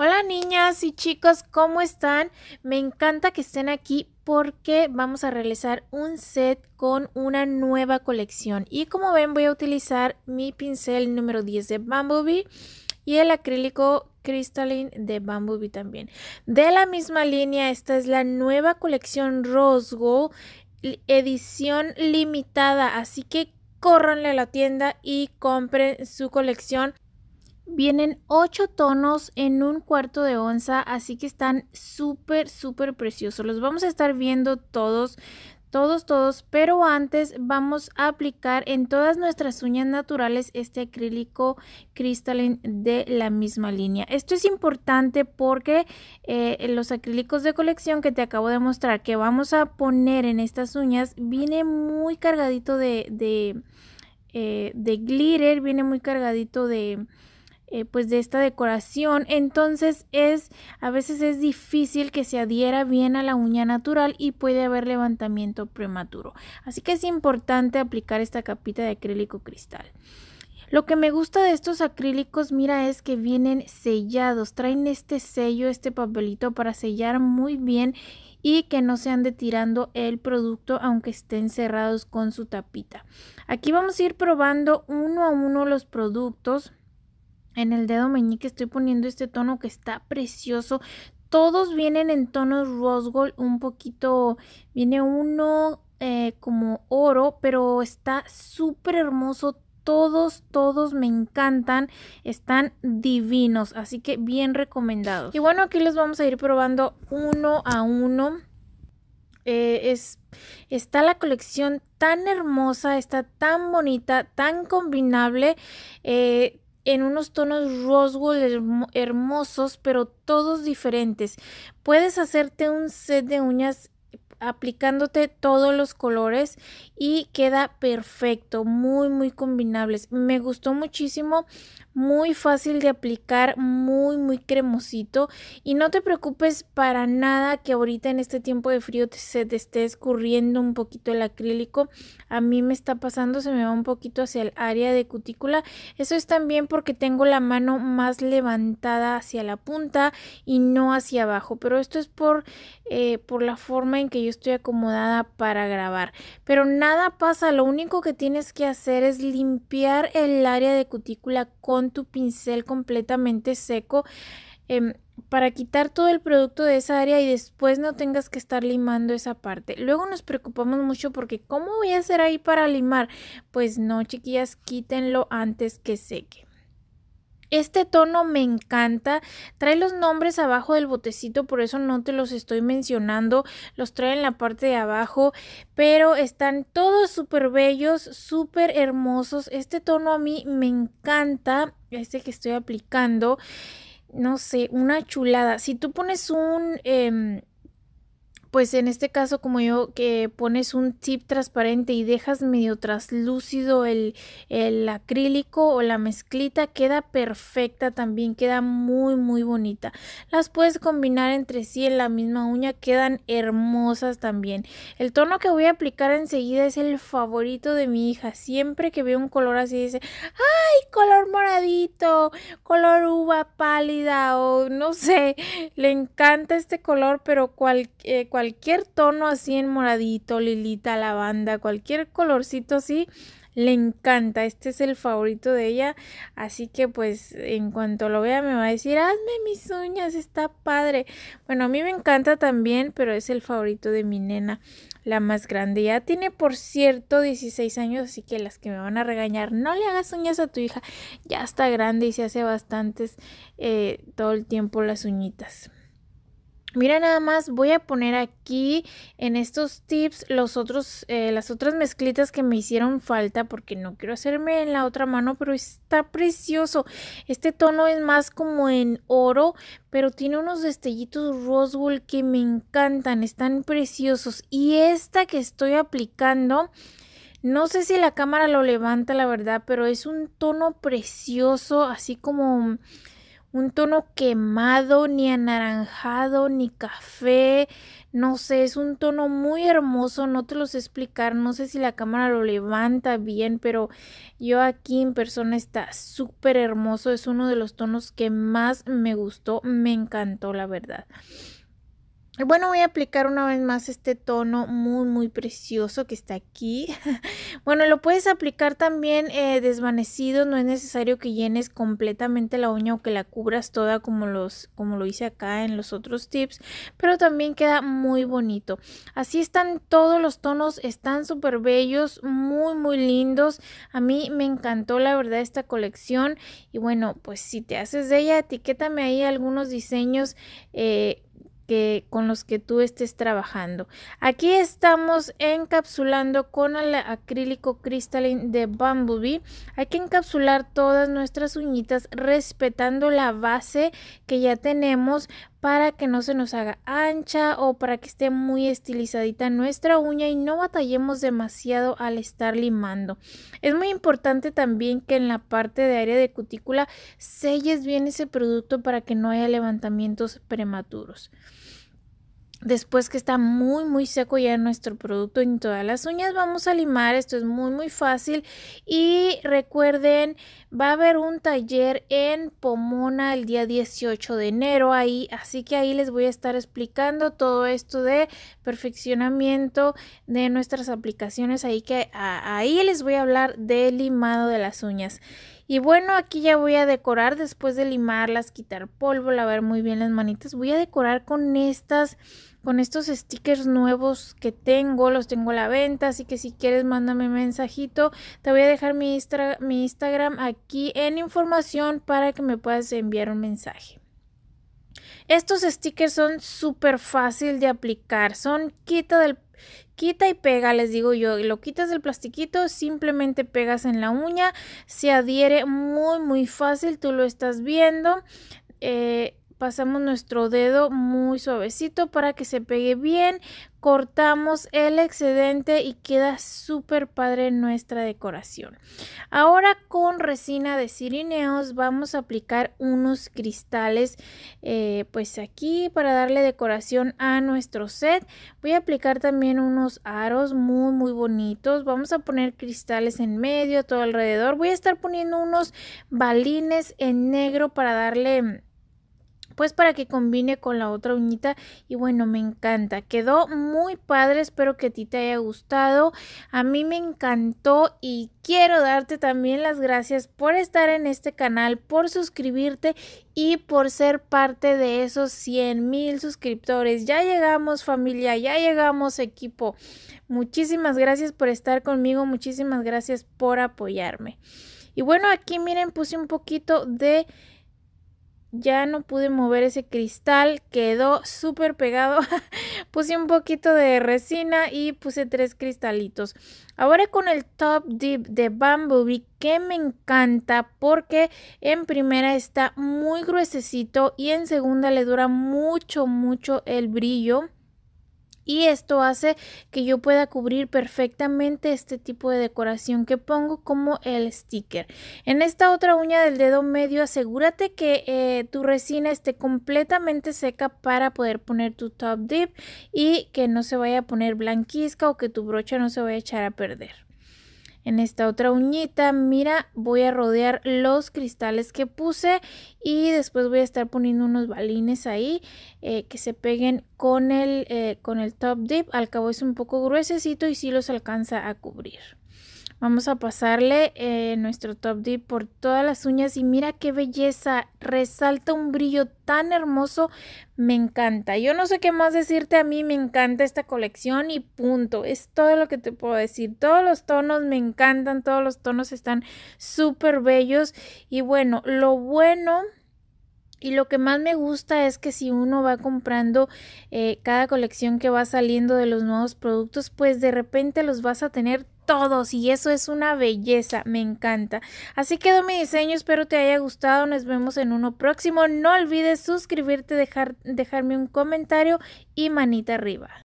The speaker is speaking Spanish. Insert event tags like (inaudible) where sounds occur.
Hola niñas y chicos, ¿cómo están? Me encanta que estén aquí porque vamos a realizar un set con una nueva colección. Y como ven voy a utilizar mi pincel número 10 de Bumblebee y el acrílico Crystalline de Bumblebee también. De la misma línea, esta es la nueva colección Rosgo, edición limitada, así que córranle a la tienda y compren su colección Vienen 8 tonos en un cuarto de onza, así que están súper, súper preciosos. Los vamos a estar viendo todos, todos, todos, pero antes vamos a aplicar en todas nuestras uñas naturales este acrílico crystalline de la misma línea. Esto es importante porque eh, los acrílicos de colección que te acabo de mostrar que vamos a poner en estas uñas viene muy cargadito de, de eh, glitter, viene muy cargadito de eh, pues de esta decoración entonces es a veces es difícil que se adhiera bien a la uña natural y puede haber levantamiento prematuro así que es importante aplicar esta capita de acrílico cristal lo que me gusta de estos acrílicos, mira, es que vienen sellados, traen este sello, este papelito para sellar muy bien y que no se ande tirando el producto aunque estén cerrados con su tapita. Aquí vamos a ir probando uno a uno los productos en el dedo meñique estoy poniendo este tono que está precioso. Todos vienen en tonos rose gold, un poquito, viene uno eh, como oro, pero está súper hermoso. Todos, todos me encantan, están divinos, así que bien recomendados. Y bueno, aquí los vamos a ir probando uno a uno. Eh, es, está la colección tan hermosa, está tan bonita, tan combinable. Eh, en unos tonos Roswell hermosos, pero todos diferentes. Puedes hacerte un set de uñas aplicándote todos los colores y queda perfecto, muy muy combinables. Me gustó muchísimo, muy fácil de aplicar, muy muy cremosito y no te preocupes para nada que ahorita en este tiempo de frío se te esté escurriendo un poquito el acrílico. A mí me está pasando, se me va un poquito hacia el área de cutícula. Eso es también porque tengo la mano más levantada hacia la punta y no hacia abajo, pero esto es por, eh, por la forma en que yo yo estoy acomodada para grabar. Pero nada pasa, lo único que tienes que hacer es limpiar el área de cutícula con tu pincel completamente seco. Em, para quitar todo el producto de esa área y después no tengas que estar limando esa parte. Luego nos preocupamos mucho porque ¿cómo voy a hacer ahí para limar? Pues no, chiquillas, quítenlo antes que seque. Este tono me encanta. Trae los nombres abajo del botecito, por eso no te los estoy mencionando. Los trae en la parte de abajo, pero están todos súper bellos, súper hermosos. Este tono a mí me encanta, este que estoy aplicando. No sé, una chulada. Si tú pones un... Em, pues en este caso como yo que pones un tip transparente y dejas medio traslúcido el, acrílico o la mezclita queda perfecta también queda muy muy bonita las puedes combinar entre sí en la misma uña quedan hermosas también el tono que voy a aplicar enseguida es el favorito de mi hija siempre que ve un color así dice ay color moradito color uva pálida o no sé le encanta este color pero cualquier. Eh, cualquier tono así en moradito, lilita, lavanda, cualquier colorcito así, le encanta, este es el favorito de ella, así que pues en cuanto lo vea me va a decir, hazme mis uñas, está padre. Bueno, a mí me encanta también, pero es el favorito de mi nena, la más grande. Ya tiene, por cierto, 16 años, así que las que me van a regañar, no le hagas uñas a tu hija, ya está grande y se hace bastantes eh, todo el tiempo las uñitas. Mira nada más, voy a poner aquí en estos tips los otros, eh, las otras mezclitas que me hicieron falta porque no quiero hacerme en la otra mano, pero está precioso. Este tono es más como en oro, pero tiene unos destellitos Roswell que me encantan, están preciosos. Y esta que estoy aplicando... No sé si la cámara lo levanta, la verdad, pero es un tono precioso, así como un tono quemado, ni anaranjado, ni café, no sé, es un tono muy hermoso, no te lo sé explicar, no sé si la cámara lo levanta bien, pero yo aquí en persona está súper hermoso, es uno de los tonos que más me gustó, me encantó la verdad. Bueno, voy a aplicar una vez más este tono muy, muy precioso que está aquí. (laughs) bueno, lo puedes aplicar también eh, desvanecido, no es necesario que llenes completamente la uña o que la cubras toda como, los, como lo hice acá en los otros tips, pero también queda muy bonito. Así están todos los tonos, están súper bellos, muy, muy lindos. A mí me encantó la verdad esta colección y bueno, pues si te haces de ella, etiquétame ahí algunos diseños. Eh, con los que tú estés trabajando. Aquí estamos encapsulando con el acrílico cristalín de Bumblebee. Hay que encapsular todas nuestras uñitas respetando la base que ya tenemos para que no se nos haga ancha o para que esté muy estilizadita nuestra uña y no batallemos demasiado al estar limando. Es muy importante también que en la parte de área de cutícula selles bien ese producto para que no haya levantamientos prematuros. Después que está muy muy seco ya nuestro producto en todas las uñas, vamos a limar, esto es muy muy fácil y recuerden, va a haber un taller en Pomona el día 18 de enero ahí, así que ahí les voy a estar explicando todo esto de perfeccionamiento de nuestras aplicaciones, ahí que ahí les voy a hablar de limado de las uñas. Y bueno, aquí ya voy a decorar después de limarlas, quitar polvo, lavar muy bien las manitas. Voy a decorar con estas, con estos stickers nuevos que tengo, los tengo a la venta, así que si quieres mándame mensajito. Te voy a dejar mi, mi Instagram aquí en información para que me puedas enviar un mensaje. Estos stickers son súper fácil de aplicar, son quita del Quita y pega, les digo yo, lo quitas del plastiquito, simplemente pegas en la uña, se adhiere muy muy fácil, tú lo estás viendo. Eh, pasamos nuestro dedo muy suavecito para que se pegue bien, cortamos el excedente y queda súper padre nuestra decoración. Ahora con resina de sirineos vamos a aplicar unos cristales eh, pues aquí para darle decoración a nuestro set. Voy a aplicar también unos aros muy muy bonitos. Vamos a poner cristales en medio, todo alrededor. Voy a estar poniendo unos balines en negro para darle pues para que combine con la otra uñita y bueno, me encanta. Quedó muy padre, espero que a ti te haya gustado. A mí me encantó y quiero darte también las gracias por estar en este canal, por suscribirte y por ser parte de esos 100 mil suscriptores. Ya llegamos familia, ya llegamos equipo. Muchísimas gracias por estar conmigo, muchísimas gracias por apoyarme. Y bueno, aquí miren, puse un poquito de ya no pude mover ese cristal, quedó súper pegado. (laughs) puse un poquito de resina y puse tres cristalitos. Ahora con el Top Dip de Bumblebee que me encanta porque en primera está muy gruesecito y en segunda le dura mucho mucho el brillo y esto hace que yo pueda cubrir perfectamente este tipo de decoración que pongo como el sticker. En esta otra uña del dedo medio asegúrate que eh, tu resina esté completamente seca para poder poner tu top dip y que no se vaya a poner blanquizca o que tu brocha no se vaya a echar a perder. En esta otra uñita, mira, voy a rodear los cristales que puse y después voy a estar poniendo unos balines ahí eh, que se peguen con el, eh, con el top dip. Al cabo es un poco gruesecito y si sí los alcanza a cubrir. Vamos a pasarle eh, nuestro top dip por todas las uñas y mira qué belleza, resalta un brillo tan hermoso, me encanta. Yo no sé qué más decirte, a mí me encanta esta colección y punto, es todo lo que te puedo decir. Todos los tonos me encantan, todos los tonos están súper bellos y bueno, lo bueno y lo que más me gusta es que si uno va comprando eh, cada colección que va saliendo de los nuevos productos, pues de repente los vas a tener todos y eso es una belleza, me encanta. Así quedó mi diseño, espero te haya gustado, nos vemos en uno próximo. No olvides suscribirte, dejar, dejarme un comentario y manita arriba.